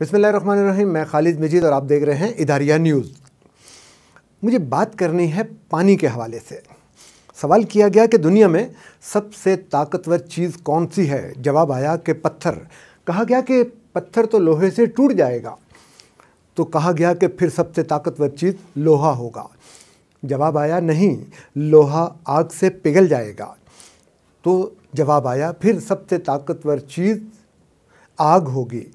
बिसमीम मैं खालिद मजीद और आप देख रहे हैं इदारिया न्यूज़ मुझे बात करनी है पानी के हवाले से सवाल किया गया कि दुनिया में सबसे ताकतवर चीज़ कौन सी है जवाब आया कि पत्थर कहा गया कि पत्थर तो लोहे से टूट जाएगा तो कहा गया कि फिर सबसे ताकतवर चीज़ लोहा होगा जवाब आया नहीं लोहा आग से पिघल जाएगा तो जवाब आया फिर सबसे ताकतवर चीज़ आग होगी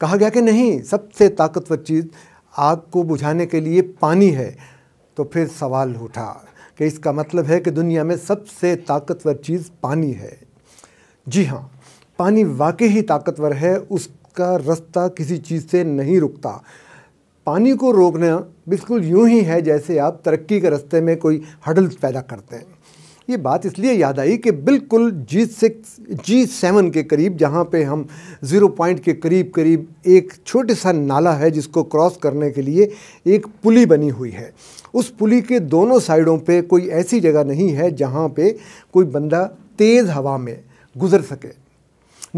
कहा गया कि नहीं सबसे ताकतवर चीज़ आग को बुझाने के लिए पानी है तो फिर सवाल उठा कि इसका मतलब है कि दुनिया में सबसे ताकतवर चीज़ पानी है जी हाँ पानी वाकई ही ताकतवर है उसका रास्ता किसी चीज़ से नहीं रुकता पानी को रोकना बिल्कुल यूं ही है जैसे आप तरक्की के रास्ते में कोई हडल्स पैदा करते हैं ये बात इसलिए याद आई कि बिल्कुल जी सिक्स जी सेवन के करीब जहाँ पे हम ज़ीरो पॉइंट के करीब करीब एक छोटे सा नाला है जिसको क्रॉस करने के लिए एक पुली बनी हुई है उस पुली के दोनों साइडों पे कोई ऐसी जगह नहीं है जहाँ पे कोई बंदा तेज़ हवा में गुज़र सके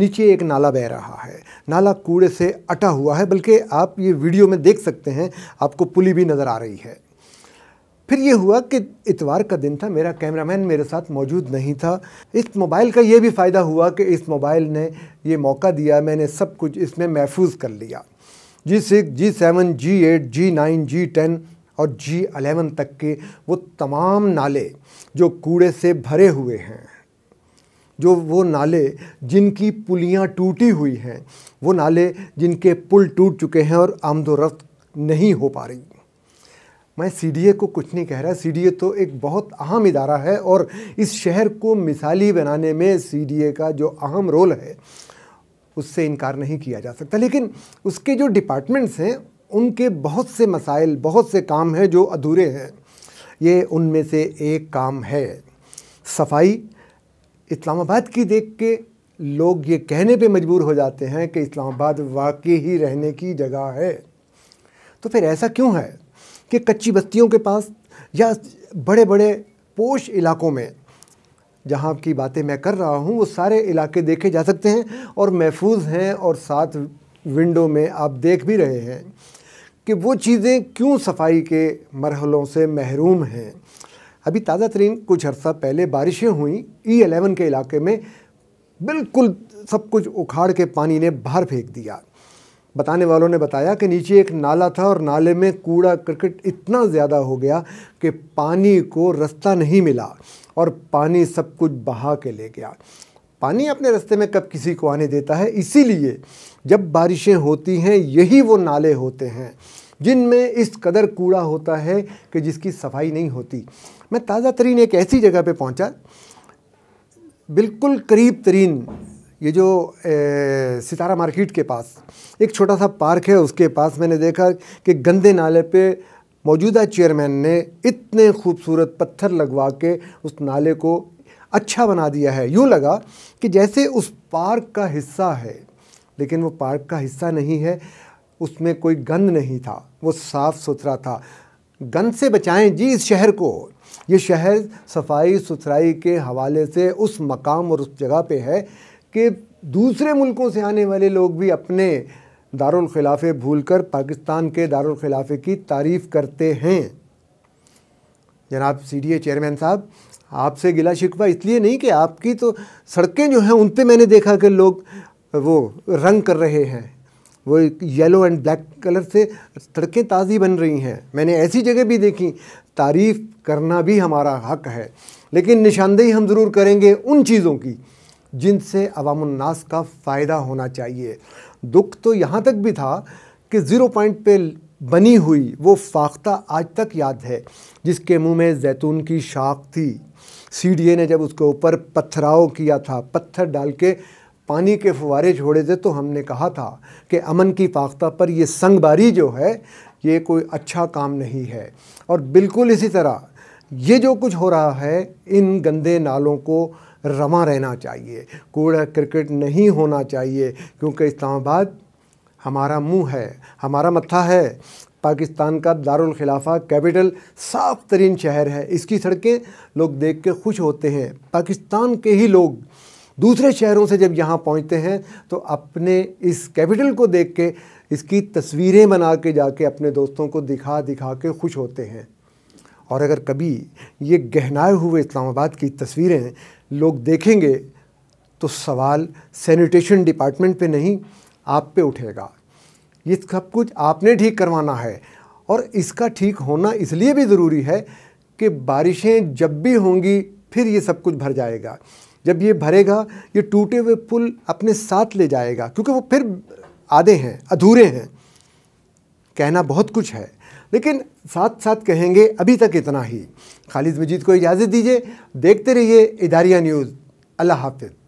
नीचे एक नाला बह रहा है नाला कूड़े से अटा हुआ है बल्कि आप ये वीडियो में देख सकते हैं आपको पुली भी नज़र आ रही है फिर ये हुआ कि इतवार का दिन था मेरा कैमरामैन मेरे साथ मौजूद नहीं था इस मोबाइल का ये भी फ़ायदा हुआ कि इस मोबाइल ने ये मौका दिया मैंने सब कुछ इसमें महफूज कर लिया G six G seven G eight G nine G ten और जी अलेवन तक के वो तमाम नाले जो कूड़े से भरे हुए हैं जो वो नाले जिनकी पुलियाँ टूटी हुई हैं वो नाले जिनके पुल टूट चुके हैं और आमदोरफ्त नहीं हो पा रही मैं सीडीए को कुछ नहीं कह रहा सीडीए तो एक बहुत अहम इदारा है और इस शहर को मिसाली बनाने में सीडीए का जो अहम रोल है उससे इनकार नहीं किया जा सकता लेकिन उसके जो डिपार्टमेंट्स हैं उनके बहुत से मसाइल बहुत से काम हैं जो अधूरे हैं ये उनमें से एक काम है सफाई इस्लामाबाद की देख के लोग ये कहने पे मजबूर हो जाते हैं कि इस्लामाबाद वाकई ही रहने की जगह है तो फिर ऐसा क्यों है कि कच्ची बस्तियों के पास या बड़े बड़े पोश इलाकों में जहाँ की बातें मैं कर रहा हूँ वो सारे इलाके देखे जा सकते हैं और महफूज हैं और साथ विंडो में आप देख भी रहे हैं कि वो चीज़ें क्यों सफाई के मरहलों से महरूम हैं अभी ताज़ा तरीन कुछ अर्सा पहले बारिशें हुई ई एलेवन के इलाके में बिल्कुल सब कुछ उखाड़ के पानी ने बाहर फेंक दिया बताने वालों ने बताया कि नीचे एक नाला था और नाले में कूड़ा करकट इतना ज़्यादा हो गया कि पानी को रास्ता नहीं मिला और पानी सब कुछ बहा के ले गया पानी अपने रास्ते में कब किसी को आने देता है इसीलिए जब बारिशें होती हैं यही वो नाले होते हैं जिनमें इस कदर कूड़ा होता है कि जिसकी सफाई नहीं होती मैं ताज़ा तरीन एक ऐसी जगह पर पहुँचा बिल्कुल करीब तरीन ये जो ए, सितारा मार्केट के पास एक छोटा सा पार्क है उसके पास मैंने देखा कि गंदे नाले पे मौजूदा चेयरमैन ने इतने खूबसूरत पत्थर लगवा के उस नाले को अच्छा बना दिया है यूँ लगा कि जैसे उस पार्क का हिस्सा है लेकिन वो पार्क का हिस्सा नहीं है उसमें कोई गंद नहीं था वो साफ़ सुथरा था गंद से बचाएं जी इस शहर को ये शहर सफाई सुथराई के हवाले से उस मकाम और उस जगह पे है कि दूसरे मुल्कों से आने वाले लोग भी अपने दारखिलाफ़े भूल कर पाकिस्तान के दारखिलाफ़े की तारीफ़ करते हैं जनाब सी डी ए चेयरमैन साहब आपसे गिला शिकवा इसलिए नहीं कि आपकी तो सड़कें जो हैं उन पर मैंने देखा कि लोग वो रंग कर रहे हैं वो येलो एंड ब्लैक कलर से सड़कें ताज़ी बन रही हैं मैंने ऐसी जगह भी देखी तारीफ़ करना भी हमारा हक है लेकिन निशानदेही हम ज़रूर करेंगे उन चीज़ों की जिनसे अवामनास का फ़ायदा होना चाहिए दुख तो यहाँ तक भी था कि ज़ीरो पॉइंट पे बनी हुई वो फाख्ता आज तक याद है जिसके मुंह में जैतून की शाख थी सीडीए ने जब उसके ऊपर पत्थराव किया था पत्थर डाल के पानी के फुवारे छोड़े थे तो हमने कहा था कि अमन की फाख्ता पर ये संगबारी जो है ये कोई अच्छा काम नहीं है और बिल्कुल इसी तरह ये जो कुछ हो रहा है इन गंदे नालों को रमा रहना चाहिए कूड़ा क्रिकेट नहीं होना चाहिए क्योंकि इस्लामाबाद हमारा मुंह है हमारा मत्था है पाकिस्तान का दारुल खिलाफा कैपिटल साफ तरीन शहर है इसकी सड़कें लोग देख के खुश होते हैं पाकिस्तान के ही लोग दूसरे शहरों से जब यहाँ पहुँचते हैं तो अपने इस कैपिटल को देख के इसकी तस्वीरें बना के जाके अपने दोस्तों को दिखा दिखा के खुश होते हैं और अगर कभी ये गहनाए हुए इस्लामाबाद की तस्वीरें लोग देखेंगे तो सवाल सैनिटेशन डिपार्टमेंट पे नहीं आप पे उठेगा ये सब कुछ आपने ठीक करवाना है और इसका ठीक होना इसलिए भी ज़रूरी है कि बारिशें जब भी होंगी फिर ये सब कुछ भर जाएगा जब ये भरेगा ये टूटे हुए पुल अपने साथ ले जाएगा क्योंकि वो फिर आधे हैं अधूरे हैं कहना बहुत कुछ है लेकिन साथ साथ कहेंगे अभी तक इतना ही खालिद मजीद को इजाज़त दीजिए देखते रहिए इदारिया न्यूज़ अल्लाह हाफिज़